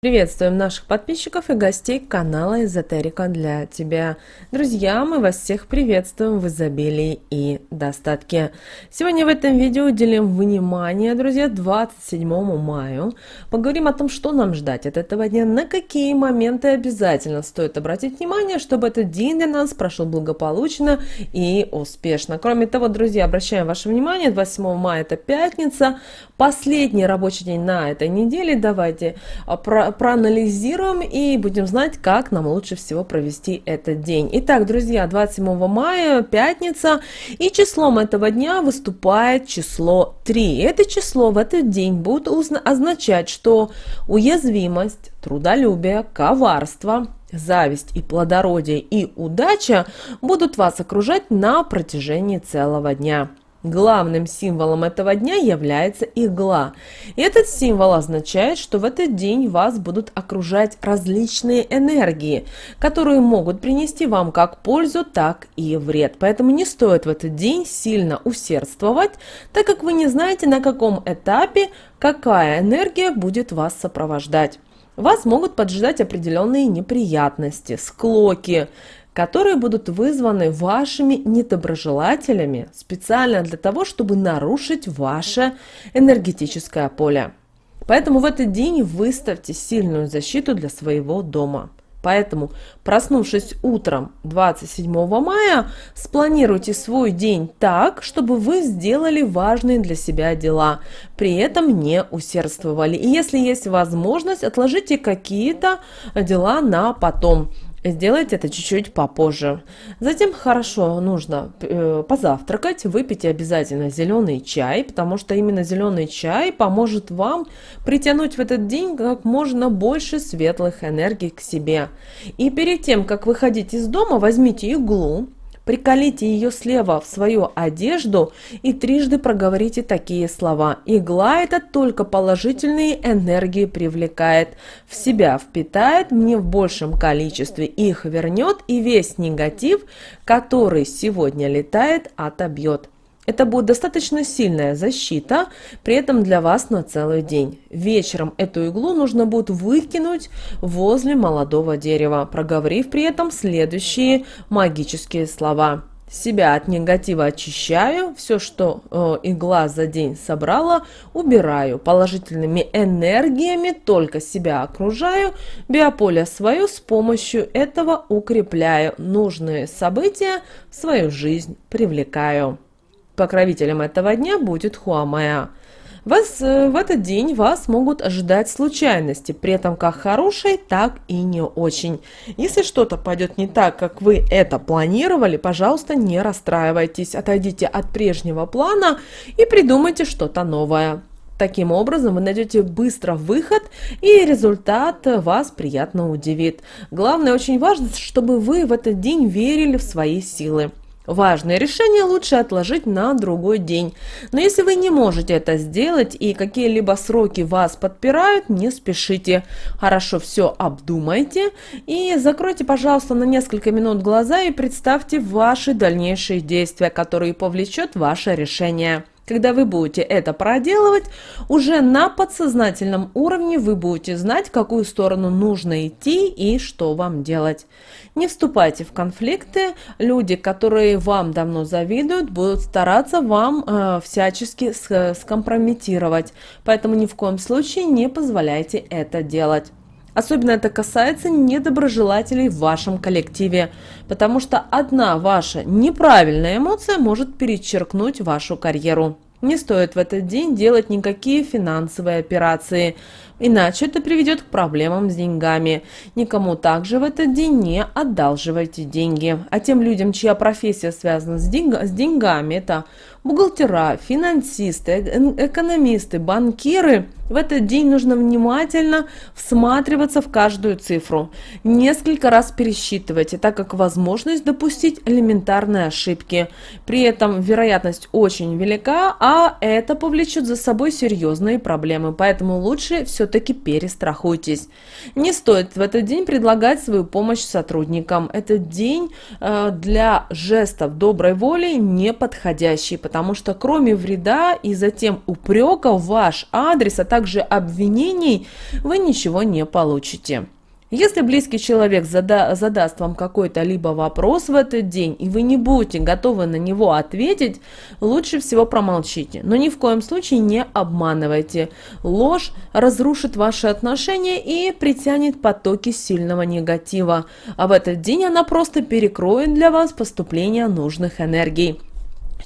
Приветствуем наших подписчиков и гостей канала «Эзотерика для тебя». Друзья, мы вас всех приветствуем в изобилии и достатке. Сегодня в этом видео уделим внимание, друзья, 27 мая. Поговорим о том, что нам ждать от этого дня, на какие моменты обязательно стоит обратить внимание, чтобы этот день для нас прошел благополучно и успешно. Кроме того, друзья, обращаем ваше внимание, 27 мая – это пятница, последний рабочий день на этой неделе. Давайте а, про про проанализируем и будем знать, как нам лучше всего провести этот день. Итак, друзья, 27 мая, пятница, и числом этого дня выступает число 3. Это число в этот день будет означать, что уязвимость, трудолюбие, коварство, зависть и плодородие и удача будут вас окружать на протяжении целого дня. Главным символом этого дня является игла. И этот символ означает, что в этот день вас будут окружать различные энергии, которые могут принести вам как пользу, так и вред. Поэтому не стоит в этот день сильно усердствовать, так как вы не знаете, на каком этапе какая энергия будет вас сопровождать. Вас могут поджидать определенные неприятности, склоки, которые будут вызваны вашими недоброжелателями специально для того, чтобы нарушить ваше энергетическое поле. Поэтому в этот день выставьте сильную защиту для своего дома. Поэтому, проснувшись утром 27 мая, спланируйте свой день так, чтобы вы сделали важные для себя дела, при этом не усердствовали. И если есть возможность, отложите какие-то дела на потом. Сделайте это чуть-чуть попозже. Затем хорошо нужно э, позавтракать, выпить обязательно зеленый чай, потому что именно зеленый чай поможет вам притянуть в этот день как можно больше светлых энергий к себе. И перед тем, как выходить из дома, возьмите иглу, Приколите ее слева в свою одежду и трижды проговорите такие слова. Игла – это только положительные энергии привлекает, в себя впитает, мне в большем количестве их вернет и весь негатив, который сегодня летает, отобьет. Это будет достаточно сильная защита, при этом для вас на целый день. Вечером эту иглу нужно будет выкинуть возле молодого дерева, проговорив при этом следующие магические слова. Себя от негатива очищаю, все, что э, игла за день собрала, убираю. Положительными энергиями только себя окружаю, биополе свое с помощью этого укрепляю. Нужные события в свою жизнь привлекаю. Покровителем этого дня будет Хуамая. Вас, э, в этот день вас могут ожидать случайности, при этом как хорошие, так и не очень. Если что-то пойдет не так, как вы это планировали, пожалуйста, не расстраивайтесь, отойдите от прежнего плана и придумайте что-то новое. Таким образом, вы найдете быстро выход, и результат вас приятно удивит. Главное, очень важно, чтобы вы в этот день верили в свои силы. Важное решение лучше отложить на другой день. Но если вы не можете это сделать и какие-либо сроки вас подпирают, не спешите. Хорошо все обдумайте и закройте, пожалуйста, на несколько минут глаза и представьте ваши дальнейшие действия, которые повлечет ваше решение. Когда вы будете это проделывать, уже на подсознательном уровне вы будете знать, в какую сторону нужно идти и что вам делать. Не вступайте в конфликты. Люди, которые вам давно завидуют, будут стараться вам э, всячески э, скомпрометировать. Поэтому ни в коем случае не позволяйте это делать. Особенно это касается недоброжелателей в вашем коллективе, потому что одна ваша неправильная эмоция может перечеркнуть вашу карьеру. Не стоит в этот день делать никакие финансовые операции. Иначе это приведет к проблемам с деньгами. Никому также в этот день не одалживайте деньги. А тем людям, чья профессия связана с, деньг с деньгами, это бухгалтера, финансисты, э, экономисты, банкиры, в этот день нужно внимательно всматриваться в каждую цифру. Несколько раз пересчитывать, так как возможность допустить элементарные ошибки. При этом вероятность очень велика, а это повлечет за собой серьезные проблемы. Поэтому лучше все все-таки перестрахуйтесь. Не стоит в этот день предлагать свою помощь сотрудникам. Этот день э, для жестов доброй воли не подходящий, потому что кроме вреда и затем упреков ваш адрес, а также обвинений, вы ничего не получите. Если близкий человек зада задаст вам какой-то либо вопрос в этот день, и вы не будете готовы на него ответить, лучше всего промолчите. Но ни в коем случае не обманывайте. Ложь разрушит ваши отношения и притянет потоки сильного негатива. А в этот день она просто перекроет для вас поступление нужных энергий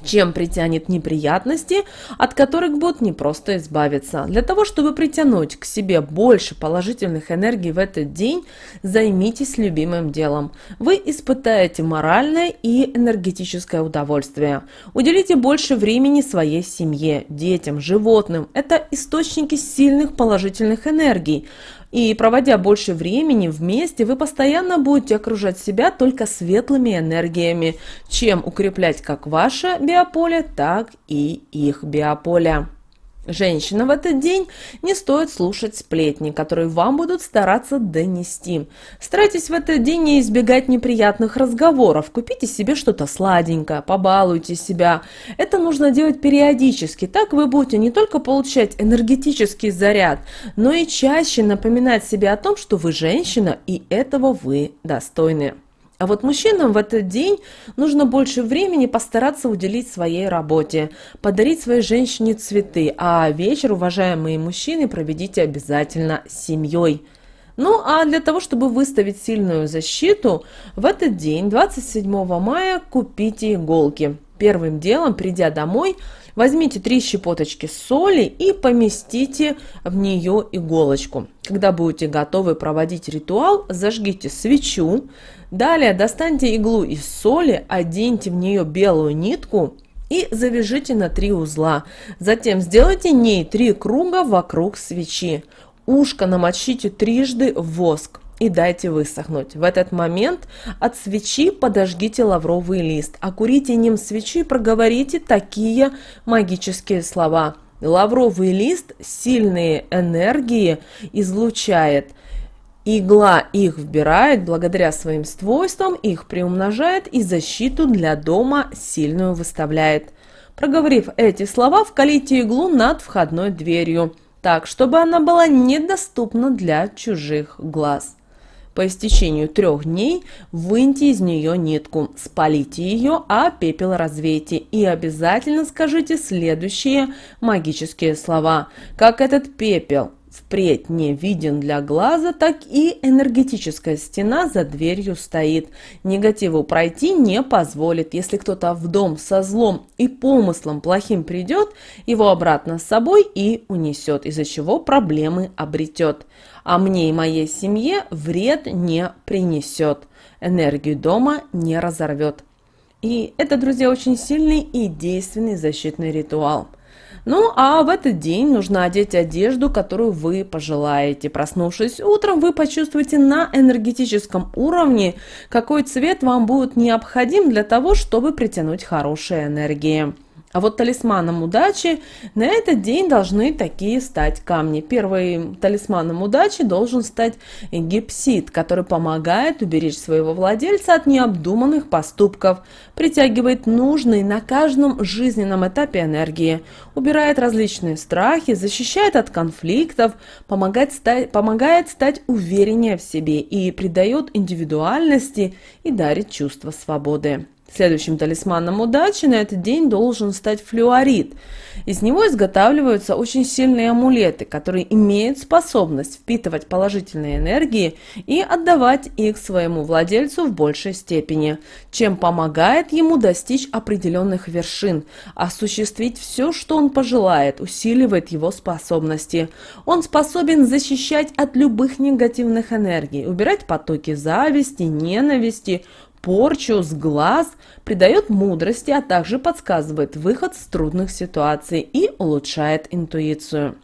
чем притянет неприятности, от которых будет не просто избавится. Для того, чтобы притянуть к себе больше положительных энергий в этот день, займитесь любимым делом. Вы испытаете моральное и энергетическое удовольствие. Уделите больше времени своей семье, детям, животным. Это источники сильных положительных энергий. И проводя больше времени вместе, вы постоянно будете окружать себя только светлыми энергиями, чем укреплять как ваше биополе, так и их биополе. Женщина в этот день не стоит слушать сплетни, которые вам будут стараться донести. Старайтесь в этот день не избегать неприятных разговоров. Купите себе что-то сладенькое, побалуйте себя. Это нужно делать периодически. Так вы будете не только получать энергетический заряд, но и чаще напоминать себе о том, что вы женщина и этого вы достойны. А вот мужчинам в этот день нужно больше времени постараться уделить своей работе, подарить своей женщине цветы, а вечер, уважаемые мужчины, проведите обязательно с семьей. Ну а для того, чтобы выставить сильную защиту, в этот день, 27 мая, купите иголки первым делом, придя домой, возьмите три щепоточки соли и поместите в нее иголочку. Когда будете готовы проводить ритуал, зажгите свечу, далее достаньте иглу из соли, оденьте в нее белую нитку и завяжите на три узла. Затем сделайте ней три круга вокруг свечи. Ушко намочите трижды в воск и дайте высохнуть. В этот момент от свечи подожгите лавровый лист, окурите ним свечи и проговорите такие магические слова. Лавровый лист сильные энергии излучает – Игла их вбирает, благодаря своим свойствам их приумножает и защиту для дома сильную выставляет. Проговорив эти слова, вкалите иглу над входной дверью, так, чтобы она была недоступна для чужих глаз. По истечению трех дней выньте из нее нитку, спалите ее, а пепел развейте и обязательно скажите следующие магические слова. Как этот пепел впредь не виден для глаза, так и энергетическая стена за дверью стоит. Негативу пройти не позволит. Если кто-то в дом со злом и помыслом плохим придет, его обратно с собой и унесет, из-за чего проблемы обретет. А мне и моей семье вред не принесет. Энергию дома не разорвет. И это, друзья, очень сильный и действенный защитный ритуал – ну а в этот день нужно одеть одежду, которую вы пожелаете. Проснувшись утром, вы почувствуете на энергетическом уровне, какой цвет вам будет необходим для того, чтобы притянуть хорошие энергии. А вот талисманом удачи на этот день должны такие стать камни. Первым талисманом удачи должен стать гипсид, который помогает уберечь своего владельца от необдуманных поступков, притягивает нужные на каждом жизненном этапе энергии, убирает различные страхи, защищает от конфликтов, помогает стать, помогает стать увереннее в себе и придает индивидуальности и дарит чувство свободы. Следующим талисманом удачи на этот день должен стать флюорит. Из него изготавливаются очень сильные амулеты, которые имеют способность впитывать положительные энергии и отдавать их своему владельцу в большей степени, чем помогает ему достичь определенных вершин, осуществить все, что он пожелает, усиливает его способности. Он способен защищать от любых негативных энергий, убирать потоки зависти, ненависти, порчу с глаз, придает мудрости, а также подсказывает выход с трудных ситуаций и улучшает интуицию.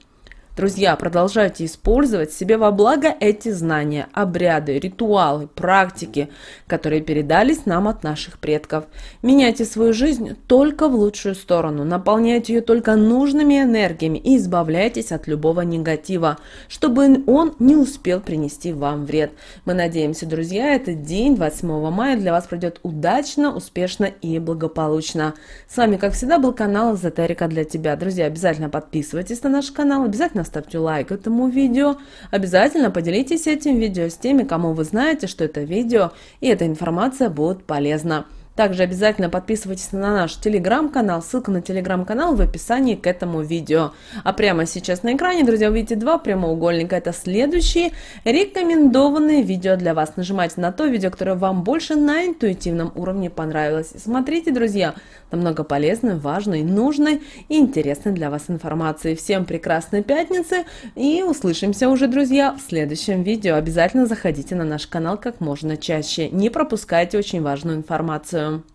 Друзья, продолжайте использовать себе во благо эти знания, обряды, ритуалы, практики, которые передались нам от наших предков. Меняйте свою жизнь только в лучшую сторону, наполняйте ее только нужными энергиями и избавляйтесь от любого негатива, чтобы он не успел принести вам вред. Мы надеемся, друзья, этот день 28 мая для вас пройдет удачно, успешно и благополучно. С вами, как всегда, был канал Эзотерика для тебя. Друзья, обязательно подписывайтесь на наш канал, обязательно ставьте лайк этому видео. Обязательно поделитесь этим видео с теми, кому вы знаете, что это видео и эта информация будет полезна. Также обязательно подписывайтесь на наш телеграм-канал. Ссылка на телеграм-канал в описании к этому видео. А прямо сейчас на экране, друзья, увидите два прямоугольника. Это следующие рекомендованные видео для вас. Нажимайте на то видео, которое вам больше на интуитивном уровне понравилось. И смотрите, друзья, намного полезной, важной, нужной и интересной для вас информации. Всем прекрасной пятницы и услышимся уже, друзья, в следующем видео. Обязательно заходите на наш канал как можно чаще. Не пропускайте очень важную информацию. them